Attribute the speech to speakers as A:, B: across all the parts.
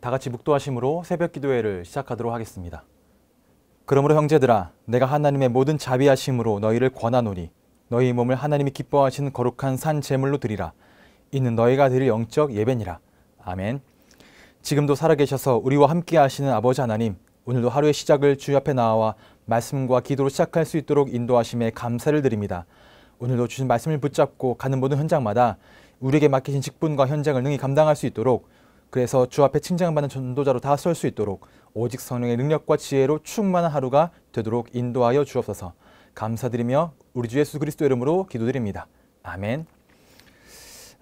A: 다 같이 묵도하심으로 새벽 기도회를 시작하도록 하겠습니다. 그러므로 형제들아 내가 하나님의 모든 자비하심으로 너희를 권하노니 너희 몸을 하나님이 기뻐하신 거룩한 산 제물로 드리라 이는 너희가 드릴 영적 예배니라. 아멘. 지금도 살아계셔서 우리와 함께 하시는 아버지 하나님, 오늘도 하루의 시작을 주 앞에 나와 말씀과 기도로 시작할 수 있도록 인도하심에 감사를 드립니다. 오늘도 주신 말씀을 붙잡고 가는 모든 현장마다 우리에게 맡기신 직분과 현장을 능히 감당할 수 있도록 그래서 주 앞에 칭찬받는 전도자로 다 설 수 있도록 오직 성령의 능력과 지혜로 충만한 하루가 되도록 인도하여 주옵소서. 감사드리며 우리 주 예수 그리스도 이름으로 기도드립니다. 아멘.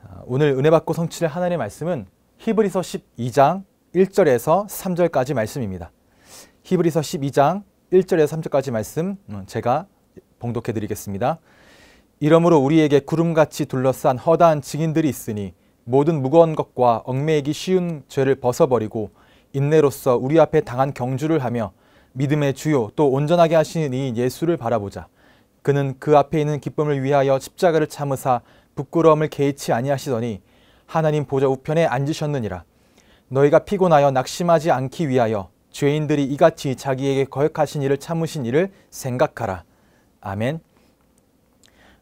A: 아, 오늘 은혜 받고 성취를 하나님의 말씀은 히브리서 12장 1절에서 3절까지 말씀입니다. 히브리서 12장 1절에서 3절까지 말씀 음, 제가 봉독해 드리겠습니다. 이러므로 우리에게 구름같이 둘러싼 허다한 증인들이 있으니 모든 무거운 것과 얽매이기 쉬운 죄를 벗어버리고 인내로서 우리 앞에 당한 경주를 하며 믿음의 주요 또 온전하게 하시는 이 예수를 바라보자. 그는 그 앞에 있는 기쁨을 위하여 십자가를 참으사 부끄러움을 개의치 아니하시더니 하나님 보좌 우편에 앉으셨느니라. 너희가 피곤하여 낙심하지 않기 위하여 죄인들이 이같이 자기에게 거역하신 이를 참으신 일을 생각하라. 아멘.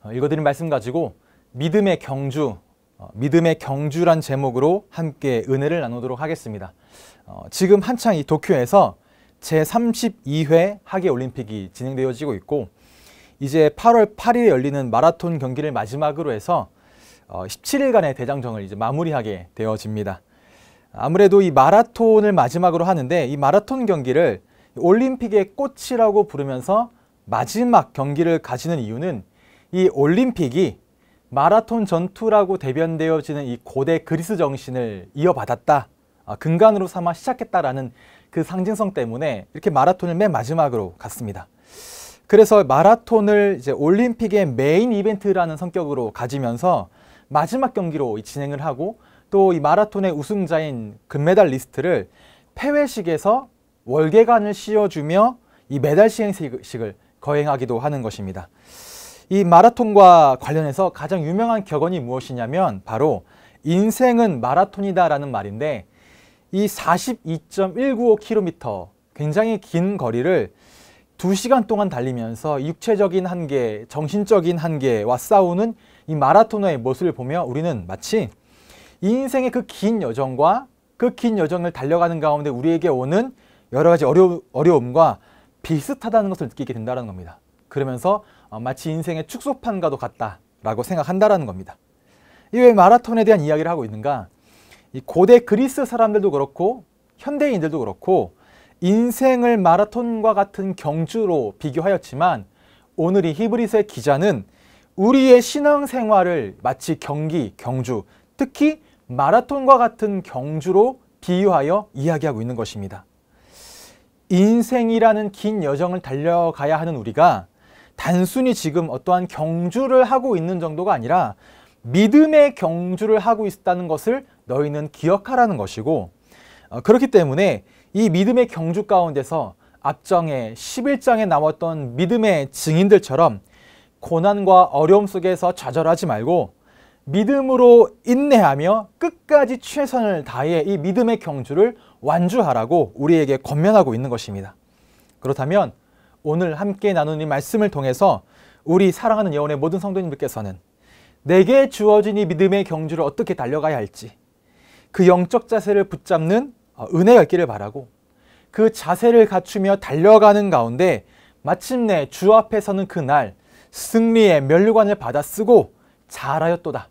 A: 어, 읽어드린 말씀 가지고 믿음의 경주 어, 믿음의 경주란 제목으로 함께 은혜를 나누도록 하겠습니다. 어, 지금 한창 이 도쿄에서 제32회 하계 올림픽이 진행되어지고 있고 이제 8월 8일에 열리는 마라톤 경기를 마지막으로 해서 어, 17일간의 대장정을 이제 마무리하게 되어집니다. 아무래도 이 마라톤을 마지막으로 하는데 이 마라톤 경기를 올림픽의 꽃이라고 부르면서 마지막 경기를 가지는 이유는 이 올림픽이 마라톤 전투라고 대변되어지는 이 고대 그리스 정신을 이어받았다. 아, 근간으로 삼아 시작했다라는 그 상징성 때문에 이렇게 마라톤을 맨 마지막으로 갔습니다. 그래서 마라톤을 이제 올림픽의 메인 이벤트라는 성격으로 가지면서 마지막 경기로 진행을 하고 또 이 마라톤의 우승자인 금메달 리스트를 폐회식에서 월계관을 씌워주며 이 메달 시행식을 거행하기도 하는 것입니다. 이 마라톤과 관련해서 가장 유명한 격언이 무엇이냐면 바로 인생은 마라톤이다라는 말인데 이 42.195km 굉장히 긴 거리를 두시간 동안 달리면서 육체적인 한계, 정신적인 한계와 싸우는 이 마라토너의 모습을 보며 우리는 마치 인생의 그 긴 여정과 그 긴 여정을 달려가는 가운데 우리에게 오는 여러 가지 어려움과 비슷하다는 것을 느끼게 된다는 겁니다. 그러면서 어, 마치 인생의 축소판과도 같다라고 생각한다라는 겁니다. 이 왜 마라톤에 대한 이야기를 하고 있는가? 이 고대 그리스 사람들도 그렇고 현대인들도 그렇고 인생을 마라톤과 같은 경주로 비교하였지만 오늘 이 히브리서의 기자는 우리의 신앙생활을 마치 경기, 경주, 특히 마라톤과 같은 경주로 비유하여 이야기하고 있는 것입니다. 인생이라는 긴 여정을 달려가야 하는 우리가 단순히 지금 어떠한 경주를 하고 있는 정도가 아니라 믿음의 경주를 하고 있다는 것을 너희는 기억하라는 것이고 어, 그렇기 때문에 이 믿음의 경주 가운데서 앞정에 11장에 나왔던 믿음의 증인들처럼 고난과 어려움 속에서 좌절하지 말고 믿음으로 인내하며 끝까지 최선을 다해 이 믿음의 경주를 완주하라고 우리에게 권면하고 있는 것입니다. 그렇다면 오늘 함께 나누는이 말씀을 통해서 우리 사랑하는 여원의 모든 성도님들께서는 내게 주어진 이 믿음의 경주를 어떻게 달려가야 할지 그 영적 자세를 붙잡는 어, 은혜가 있기를 바라고 그 자세를 갖추며 달려가는 가운데 마침내 주 앞에서는 그날 승리의 면류관을 받아 쓰고 잘하였도다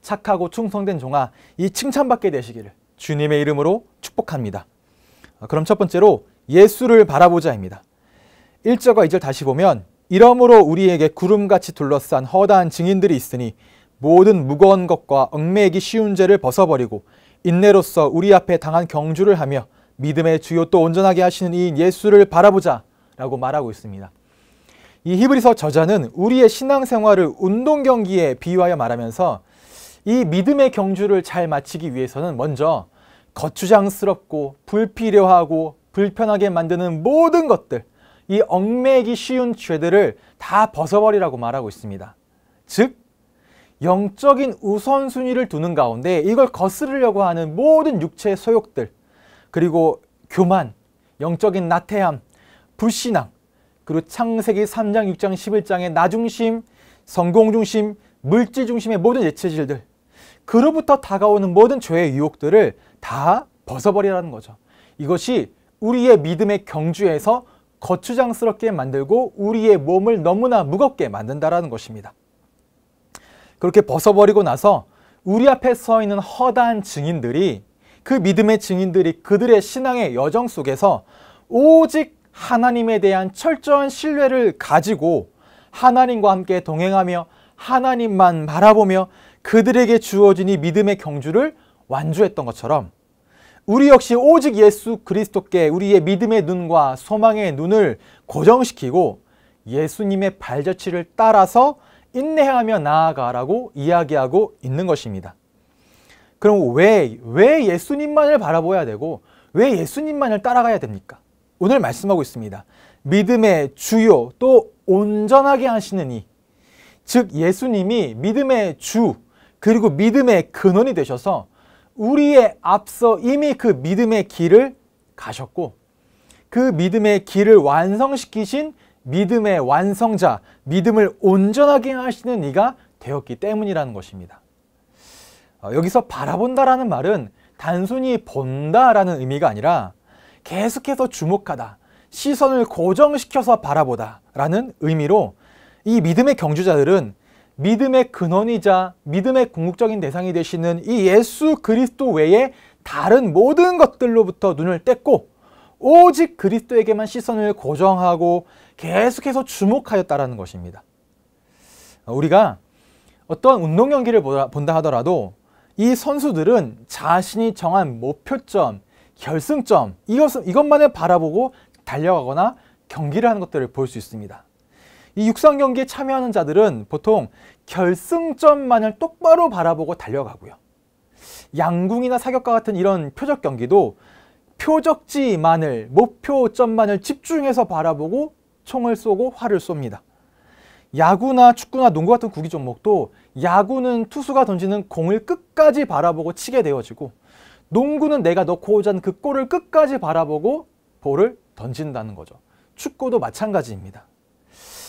A: 착하고 충성된 종아 이 칭찬받게 되시기를 주님의 이름으로 축복합니다. 어, 그럼 첫 번째로 예수를 바라보자입니다. 1절과이절 다시 보면 이러므로 우리에게 구름같이 둘러싼 허다한 증인들이 있으니 모든 무거운 것과 얽매이기 쉬운 죄를 벗어버리고 인내로서 우리 앞에 당한 경주를 하며 믿음의 주요 또 온전하게 하시는 이 예수를 바라보자 라고 말하고 있습니다. 이 히브리서 저자는 우리의 신앙생활을 운동 경기에 비유하여 말하면서 이 믿음의 경주를 잘 마치기 위해서는 먼저 거추장스럽고 불필요하고 불편하게 만드는 모든 것들 이 얽매기 쉬운 죄들을 다 벗어버리라고 말하고 있습니다. 즉, 영적인 우선순위를 두는 가운데 이걸 거스르려고 하는 모든 육체의 소욕들, 그리고 교만, 영적인 나태함, 불신앙, 그리고 창세기 3장, 6장, 11장의 나중심, 성공중심, 물질중심의 모든 예체질들, 그로부터 다가오는 모든 죄의 유혹들을 다 벗어버리라는 거죠. 이것이 우리의 믿음의 경주에서 거추장스럽게 만들고 우리의 몸을 너무나 무겁게 만든다라는 것입니다. 그렇게 벗어버리고 나서 우리 앞에 서 있는 허다한 증인들이 그 믿음의 증인들이 그들의 신앙의 여정 속에서 오직 하나님에 대한 철저한 신뢰를 가지고 하나님과 함께 동행하며 하나님만 바라보며 그들에게 주어진 이 믿음의 경주를 완주했던 것처럼 우리 역시 오직 예수 그리스도께 우리의 믿음의 눈과 소망의 눈을 고정시키고 예수님의 발자취를 따라서 인내하며 나아가라고 이야기하고 있는 것입니다. 그럼 왜, 왜 예수님만을 바라보야 되고 왜 예수님만을 따라가야 됩니까? 오늘 말씀하고 있습니다. 믿음의 주요 또 온전하게 하시는 이. 즉 예수님이 믿음의 주 그리고 믿음의 근원이 되셔서 우리의 앞서 이미 그 믿음의 길을 가셨고 그 믿음의 길을 완성시키신 믿음의 완성자, 믿음을 온전하게 하시는 이가 되었기 때문이라는 것입니다. 어, 여기서 바라본다라는 말은 단순히 본다라는 의미가 아니라 계속해서 주목하다, 시선을 고정시켜서 바라보다라는 의미로 이 믿음의 경주자들은 믿음의 근원이자 믿음의 궁극적인 대상이 되시는 이 예수 그리스도 외에 다른 모든 것들로부터 눈을 뗐고 오직 그리스도에게만 시선을 고정하고 계속해서 주목하였다라는 것입니다. 우리가 어떤 운동 경기를 본다 하더라도 이 선수들은 자신이 정한 목표점, 결승점 이것, 이것만을 바라보고 달려가거나 경기를 하는 것들을 볼 수 있습니다. 이 육상 경기에 참여하는 자들은 보통 결승점만을 똑바로 바라보고 달려가고요. 양궁이나 사격과 같은 이런 표적 경기도 표적지만을 목표점만을 집중해서 바라보고 총을 쏘고 활을 쏩니다. 야구나 축구나 농구 같은 구기 종목도 야구는 투수가 던지는 공을 끝까지 바라보고 치게 되어지고 농구는 내가 넣고자 오는그 골을 끝까지 바라보고 볼을 던진다는 거죠. 축구도 마찬가지입니다.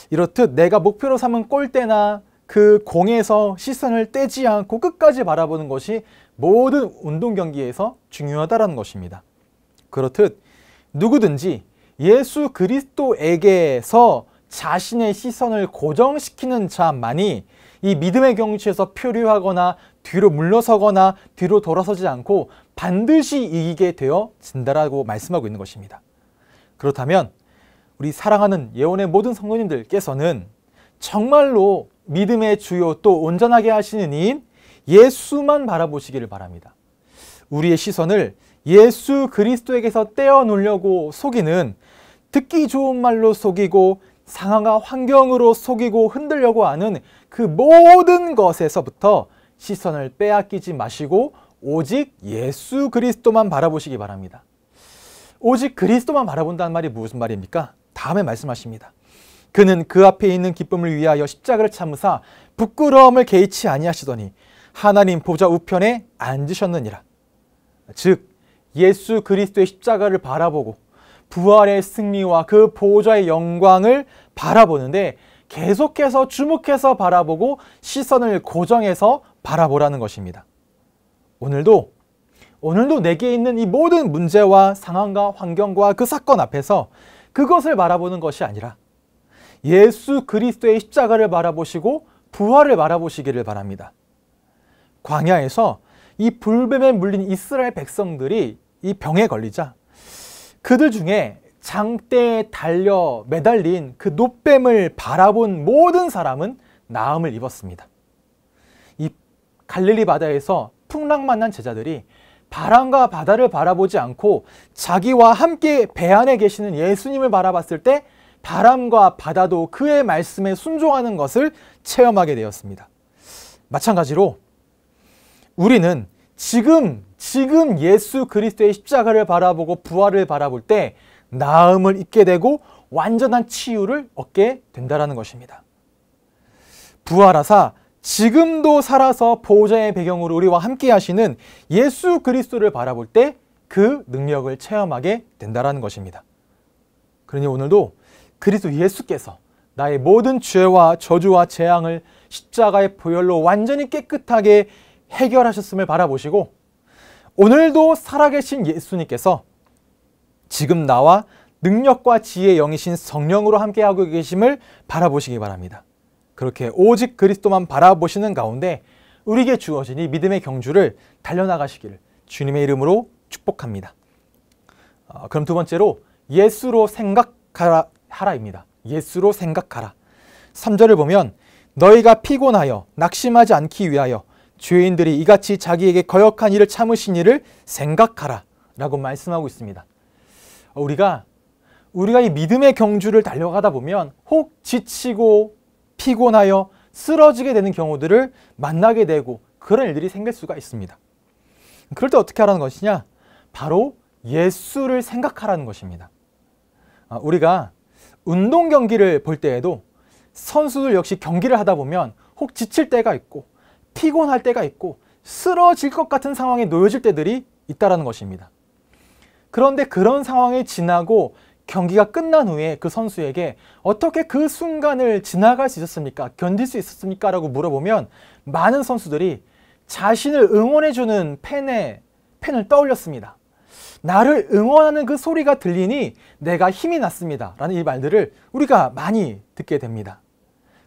A: 이렇듯 내가 목표로 삼은 골대나 그 공에서 시선을 떼지 않고 끝까지 바라보는 것이 모든 운동 경기에서 중요하다는 것입니다. 그렇듯 누구든지 예수 그리스도에게서 자신의 시선을 고정시키는 자만이 이 믿음의 경치에서 표류하거나 뒤로 물러서거나 뒤로 돌아서지 않고 반드시 이기게 되어 진다라고 말씀하고 있는 것입니다. 그렇다면 우리 사랑하는 예원의 모든 성도님들께서는 정말로 믿음의 주요 또 온전하게 하시는 이인 예수만 바라보시기를 바랍니다. 우리의 시선을 예수 그리스도에게서 떼어놓으려고 속이는 듣기 좋은 말로 속이고 상황과 환경으로 속이고 흔들려고 하는 그 모든 것에서부터 시선을 빼앗기지 마시고 오직 예수 그리스도만 바라보시기 바랍니다. 오직 그리스도만 바라본다는 말이 무슨 말입니까? 다음에 말씀하십니다. 그는 그 앞에 있는 기쁨을 위하여 십자가를 참으사 부끄러움을 개의치 아니하시더니 하나님 보좌 우편에 앉으셨느니라. 즉 예수 그리스도의 십자가를 바라보고 부활의 승리와 그 보좌의 영광을 바라보는데 계속해서 주목해서 바라보고 시선을 고정해서 바라보라는 것입니다. 오늘도 오늘도 내게 있는 이 모든 문제와 상황과 환경과 그 사건 앞에서 그것을 바라보는 것이 아니라 예수 그리스도의 십자가를 바라보시고 부활을 바라보시기를 바랍니다. 광야에서 이 불뱀에 물린 이스라엘 백성들이 이 병에 걸리자 그들 중에 장대에 달려 매달린 그 노뱀을 바라본 모든 사람은 나음을 입었습니다. 이 갈릴리 바다에서 풍랑만난 제자들이 바람과 바다를 바라보지 않고 자기와 함께 배 안에 계시는 예수님을 바라봤을 때 바람과 바다도 그의 말씀에 순종하는 것을 체험하게 되었습니다. 마찬가지로 우리는 지금 지금 예수 그리스도의 십자가를 바라보고 부활을 바라볼 때 나음을 입게 되고 완전한 치유를 얻게 된다는 것입니다. 부활하사 지금도 살아서 보호자의 배경으로 우리와 함께 하시는 예수 그리스도를 바라볼 때 그 능력을 체험하게 된다라는 것입니다. 그러니 오늘도 그리스도 예수께서 나의 모든 죄와 저주와 재앙을 십자가의 보혈로 완전히 깨끗하게 해결하셨음을 바라보시고 오늘도 살아계신 예수님께서 지금 나와 능력과 지혜의 영이신 성령으로 함께하고 계심을 바라보시기 바랍니다. 그렇게 오직 그리스도만 바라보시는 가운데 우리에게 주어진 이 믿음의 경주를 달려나가시기를 주님의 이름으로 축복합니다. 어, 그럼 두 번째로 예수로 생각하라 하라입니다. 예수로 생각하라. 3절을 보면 너희가 피곤하여 낙심하지 않기 위하여 죄인들이 이같이 자기에게 거역한 일을 참으신 이를 생각하라 라고 말씀하고 있습니다. 어, 우리가 우리가 이 믿음의 경주를 달려가다 보면 혹 지치고 피곤하여 쓰러지게 되는 경우들을 만나게 되고 그런 일들이 생길 수가 있습니다. 그럴 때 어떻게 하라는 것이냐? 바로 예수를 생각하라는 것입니다. 아, 우리가 운동 경기를 볼 때에도 선수들 역시 경기를 하다 보면 혹 지칠 때가 있고 피곤할 때가 있고 쓰러질 것 같은 상황에 놓여질 때들이 있다라는 것입니다. 그런데 그런 상황이 지나고 경기가 끝난 후에 그 선수에게 어떻게 그 순간을 지나갈 수 있었습니까? 견딜 수 있었습니까? 라고 물어보면 많은 선수들이 자신을 응원해주는 팬의 팬을 떠올렸습니다. 나를 응원하는 그 소리가 들리니 내가 힘이 났습니다. 라는 이 말들을 우리가 많이 듣게 됩니다.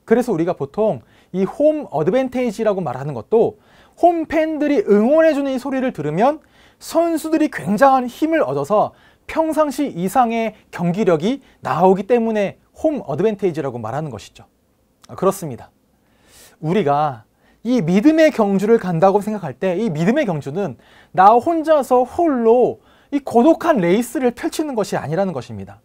A: 그래서 우리가 보통 이 홈 어드밴테이지라고 말하는 것도 홈 팬들이 응원해주는 이 소리를 들으면 선수들이 굉장한 힘을 얻어서 평상시 이상의 경기력이 나오기 때문에 홈 어드밴테이지라고 말하는 것이죠. 아, 그렇습니다. 우리가 이 믿음의 경주를 간다고 생각할 때 이 믿음의 경주는 나 혼자서 홀로 이 고독한 레이스를 펼치는 것이 아니라는 것입니다.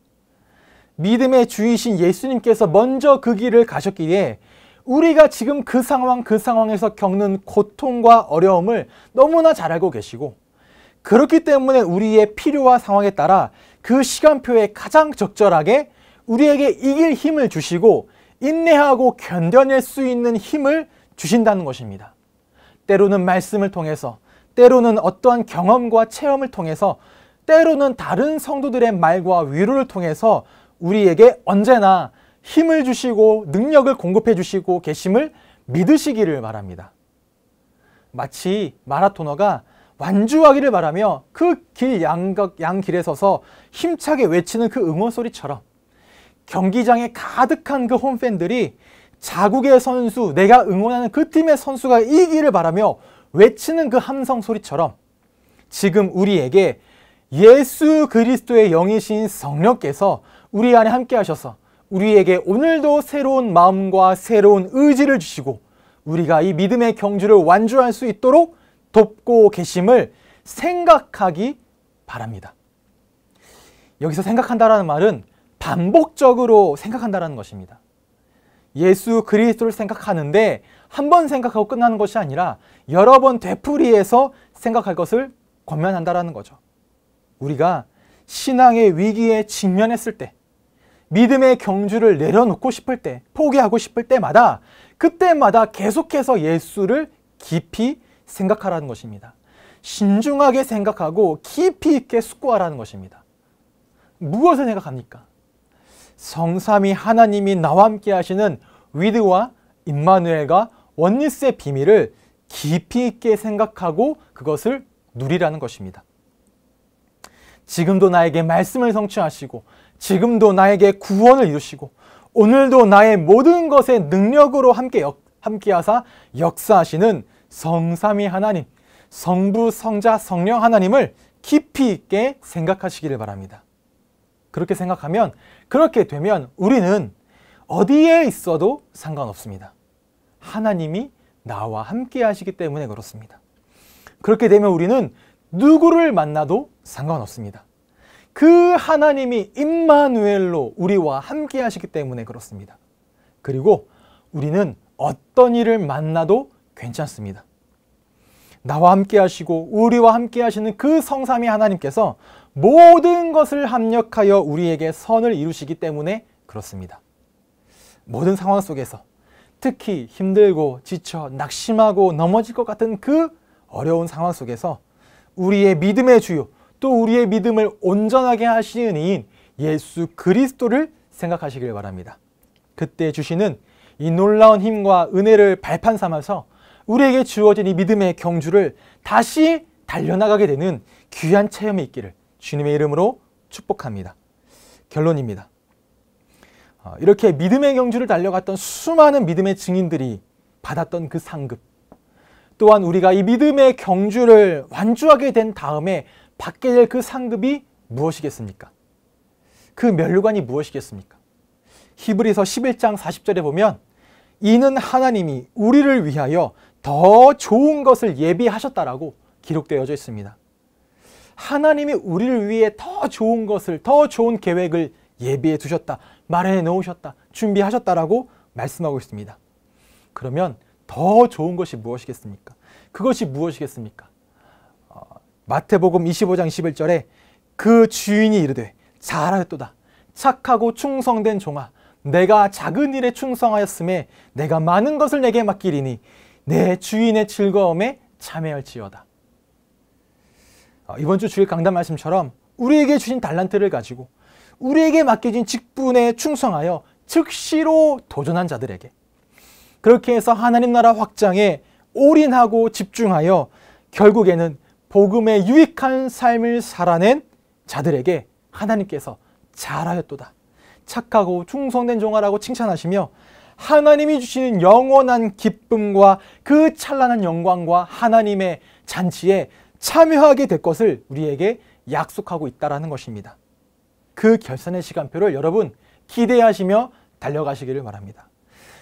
A: 믿음의 주이신 예수님께서 먼저 그 길을 가셨기에 우리가 지금 그 상황 그 상황에서 겪는 고통과 어려움을 너무나 잘 알고 계시고 그렇기 때문에 우리의 필요와 상황에 따라 그 시간표에 가장 적절하게 우리에게 이길 힘을 주시고 인내하고 견뎌낼 수 있는 힘을 주신다는 것입니다. 때로는 말씀을 통해서, 때로는 어떠한 경험과 체험을 통해서, 때로는 다른 성도들의 말과 위로를 통해서 우리에게 언제나 힘을 주시고 능력을 공급해 주시고 계심을 믿으시기를 바랍니다. 마치 마라토너가 완주하기를 바라며 그 길 양각 양길에 서서 힘차게 외치는 그 응원 소리처럼 경기장에 가득한 그 홈팬들이 자국의 선수, 내가 응원하는 그 팀의 선수가 이기를 바라며 외치는 그 함성 소리처럼 지금 우리에게 예수 그리스도의 영이신 성령께서 우리 안에 함께 하셔서 우리에게 오늘도 새로운 마음과 새로운 의지를 주시고 우리가 이 믿음의 경주를 완주할 수 있도록 돕고 계심을 생각하기 바랍니다. 여기서 생각한다라는 말은 반복적으로 생각한다라는 것입니다. 예수 그리스도를 생각하는데 한 번 생각하고 끝나는 것이 아니라 여러 번 되풀이해서 생각할 것을 권면한다라는 거죠. 우리가 신앙의 위기에 직면했을 때 믿음의 경주를 내려놓고 싶을 때 포기하고 싶을 때마다 그때마다 계속해서 예수를 깊이 생각하라는 것입니다. 신중하게 생각하고 깊이 있게 숙고하라는 것입니다. 무엇을 생각합니까? 성삼이 하나님이 나와 함께 하시는 위드와 임마누엘과 원리스의 비밀을 깊이 있게 생각하고 그것을 누리라는 것입니다. 지금도 나에게 말씀을 성취하시고 지금도 나에게 구원을 이루시고 오늘도 나의 모든 것의 능력으로 함께 역, 함께하사 역사하시는 성삼위 하나님, 성부, 성자, 성령 하나님을 깊이 있게 생각하시기를 바랍니다. 그렇게 생각하면, 그렇게 되면 우리는 어디에 있어도 상관없습니다. 하나님이 나와 함께 하시기 때문에 그렇습니다. 그렇게 되면 우리는 누구를 만나도 상관없습니다. 그 하나님이 임마누엘로 우리와 함께 하시기 때문에 그렇습니다. 그리고 우리는 어떤 일을 만나도 괜찮습니다. 나와 함께 하시고 우리와 함께 하시는 그 성삼위 하나님께서 모든 것을 합력하여 우리에게 선을 이루시기 때문에 그렇습니다. 모든 상황 속에서 특히 힘들고 지쳐 낙심하고 넘어질 것 같은 그 어려운 상황 속에서 우리의 믿음의 주요 또 우리의 믿음을 온전하게 하시는 이인 예수 그리스도를 생각하시길 바랍니다. 그때 주시는 이 놀라운 힘과 은혜를 발판 삼아서 우리에게 주어진 이 믿음의 경주를 다시 달려나가게 되는 귀한 체험이 있기를 주님의 이름으로 축복합니다. 결론입니다. 어, 이렇게 믿음의 경주를 달려갔던 수많은 믿음의 증인들이 받았던 그 상급 또한 우리가 이 믿음의 경주를 완주하게 된 다음에 받게 될 그 상급이 무엇이겠습니까? 그 멸관이 무엇이겠습니까? 히브리서 11장 40절에 보면 이는 하나님이 우리를 위하여 더 좋은 것을 예비하셨다라고 기록되어져 있습니다. 하나님이 우리를 위해 더 좋은 것을, 더 좋은 계획을 예비해 두셨다, 마련해 놓으셨다, 준비하셨다라고 말씀하고 있습니다. 그러면 더 좋은 것이 무엇이겠습니까? 그것이 무엇이겠습니까? 어, 마태복음 25장 11절에 그 주인이 이르되 잘하였도다. 착하고 충성된 종아, 내가 작은 일에 충성하였음에 내가 많은 것을 내게 맡기리니 내 주인의 즐거움에 참여할지어다. 어, 이번 주 주일 강단 말씀처럼 우리에게 주신 달란트를 가지고 우리에게 맡겨진 직분에 충성하여 즉시로 도전한 자들에게 그렇게 해서 하나님 나라 확장에 올인하고 집중하여 결국에는 복음에 유익한 삶을 살아낸 자들에게 하나님께서 잘하였도다. 착하고 충성된 종아라고 칭찬하시며 하나님이 주시는 영원한 기쁨과 그 찬란한 영광과 하나님의 잔치에 참여하게 될 것을 우리에게 약속하고 있다라는 것입니다. 그 결산의 시간표를 여러분 기대하시며 달려가시기를 바랍니다.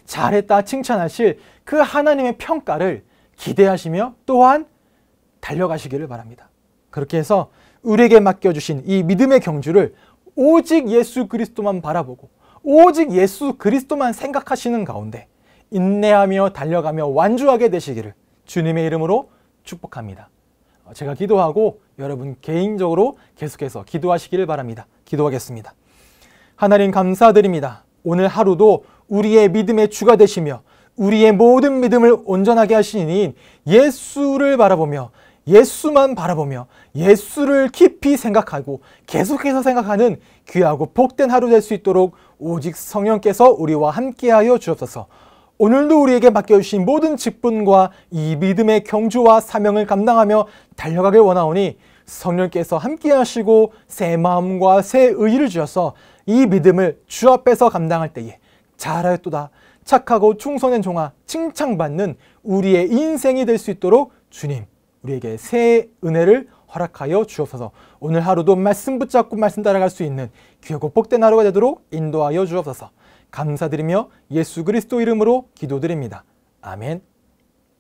A: 잘했다 칭찬하실 그 하나님의 평가를 기대하시며 또한 달려가시기를 바랍니다. 그렇게 해서 우리에게 맡겨주신 이 믿음의 경주를 오직 예수 그리스도만 바라보고 오직 예수 그리스도만 생각하시는 가운데 인내하며 달려가며 완주하게 되시기를 주님의 이름으로 축복합니다. 어, 제가 기도하고 여러분 개인적으로 계속해서 기도하시기를 바랍니다. 기도하겠습니다. 하나님 감사드립니다. 오늘 하루도 우리의 믿음의 주가 되시며 우리의 모든 믿음을 온전하게 하시니 예수를 바라보며 예수만 바라보며 예수를 깊이 생각하고 계속해서 생각하는 귀하고 복된 하루 될 수 있도록 오직 성령께서 우리와 함께하여 주옵소서. 오늘도 우리에게 맡겨주신 모든 직분과 이 믿음의 경주와 사명을 감당하며 달려가길 원하오니 성령께서 함께하시고 새 마음과 새 의의를 주셔서 이 믿음을 주 앞에서 감당할 때에 잘하였도다 착하고 충성된 종아 칭찬받는 우리의 인생이 될 수 있도록 주님 우리에게 새 은혜를 허락하여 주옵소서 오늘 하루도 말씀 붙잡고 말씀 따라갈 수 있는 귀하고 복된 하루가 되도록 인도하여 주옵소서 감사드리며 예수 그리스도 이름으로 기도드립니다. 아멘